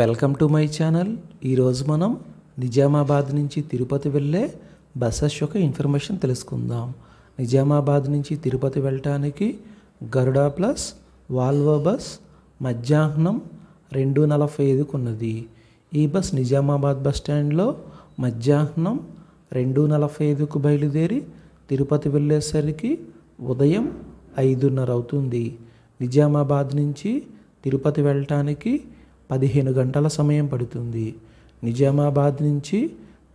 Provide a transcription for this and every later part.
welcome to my channel ఈరోజు మనం నిజామాబాద్ నుంచి తిరుపతి వెళ్ళే బస్సెస్ యొక్క ఇన్ఫర్మేషన్ తెలుసుకుందాం నిజామాబాద్ నుంచి తిరుపతి వెళ్ళటానికి గరుడా ప్లస్ వాల్వో బస్ మధ్యాహ్నం రెండు నలభై ఐదుకు ఉన్నది ఈ బస్ నిజామాబాద్ బస్ స్టాండ్లో మధ్యాహ్నం రెండు నలభై ఐదుకు బయలుదేరి తిరుపతి వెళ్ళేసరికి ఉదయం ఐదున్నర అవుతుంది నిజామాబాద్ నుంచి తిరుపతి వెళ్ళటానికి పదిహేను గంటల సమయం పడుతుంది నిజామాబాద్ నుంచి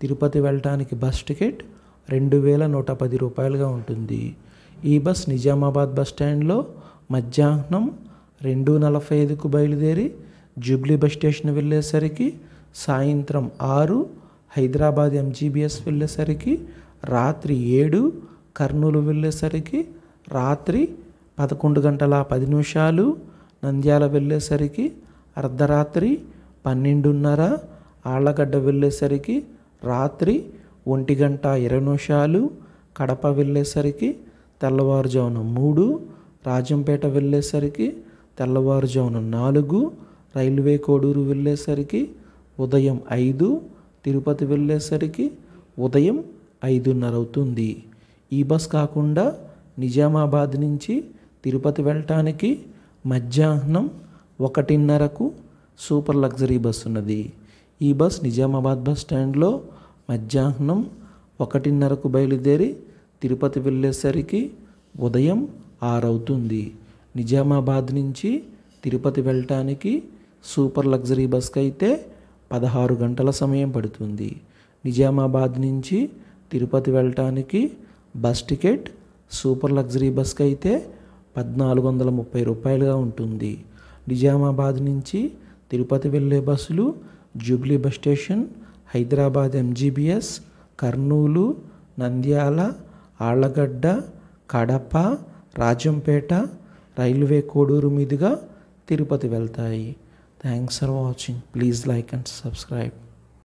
తిరుపతి వెళ్ళటానికి బస్ టికెట్ రెండు వేల నూట పది రూపాయలుగా ఉంటుంది ఈ బస్ నిజామాబాద్ బస్ స్టాండ్లో మధ్యాహ్నం రెండు నలభై ఐదుకు బయలుదేరి జూబ్లీ బస్ స్టేషన్ వెళ్ళేసరికి సాయంత్రం ఆరు హైదరాబాద్ ఎంజీబీఎస్ వెళ్ళేసరికి రాత్రి ఏడు కర్నూలు వెళ్ళేసరికి రాత్రి పదకొండు గంటల పది నిమిషాలు నంద్యాల వెళ్ళేసరికి అర్ధరాత్రి పన్నెండున్నర ఆళ్ళగడ్డ వెళ్ళేసరికి రాత్రి ఒంటి గంట ఇరవై నిమిషాలు కడప వెళ్ళేసరికి తెల్లవారుజామున మూడు రాజంపేట వెళ్ళేసరికి తెల్లవారుజామున నాలుగు రైల్వే కోడూరు వెళ్ళేసరికి ఉదయం ఐదు తిరుపతి వెళ్ళేసరికి ఉదయం ఐదున్నర అవుతుంది ఈ బస్ కాకుండా నిజామాబాద్ నుంచి తిరుపతి వెళ్ళటానికి మధ్యాహ్నం ఒకటిన్నరకు సూపర్ లగ్జరీ బస్ ఉన్నది ఈ బస్ నిజామాబాద్ బస్ స్టాండ్లో మధ్యాహ్నం ఒకటిన్నరకు బయలుదేరి తిరుపతి వెళ్ళేసరికి ఉదయం ఆరవుతుంది నిజామాబాద్ నుంచి తిరుపతి వెళ్ళటానికి సూపర్ లగ్జరీ బస్కి అయితే పదహారు గంటల సమయం పడుతుంది నిజామాబాద్ నుంచి తిరుపతి వెళ్ళటానికి బస్ టికెట్ సూపర్ లగ్జరీ బస్కి అయితే పద్నాలుగు వందల ముప్పై రూపాయలుగా ఉంటుంది నిజామాబాద్ నుంచి తిరుపతి వెళ్ళే బస్సులు Jubilee Bus Station Hyderabad MGBS Kurnool Nandyal Allagadda Kadapa Rajampet Railway Koduru మీదుగా తిరుపతి వెళ్తాయి thanks for watching please like and subscribe